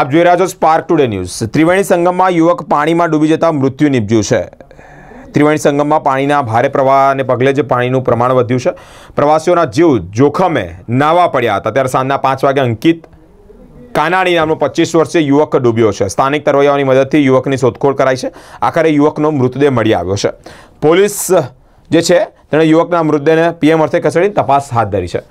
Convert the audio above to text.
આપ જોઈ રહ્યા છો સ્પાર્ક ટુડે ન્યૂઝ ત્રિવેણી સંગમમાં યુવક પાણીમાં ડૂબી જતા મૃત્યુ નિપજ્યું છે ત્રિવેણી સંગમમાં પાણીના ભારે પ્રવાહને પગલે જે પાણીનું પ્રમાણ વધ્યું છે પ્રવાસીઓના જીવ જોખમે નાવા પડ્યા હતા ત્યારે સાંજના પાંચ વાગે અંકિત કાનાણી નામનો પચીસ વર્ષીય યુવક ડૂબ્યો છે સ્થાનિક તરવૈયાઓની મદદથી યુવકની શોધખોળ કરાઈ છે આખરે યુવકનો મૃતદેહ મળી આવ્યો છે પોલીસ જે છે તેણે યુવકના મૃતદેહને પીએમ અર્થે ખસેડી તપાસ હાથ ધરી છે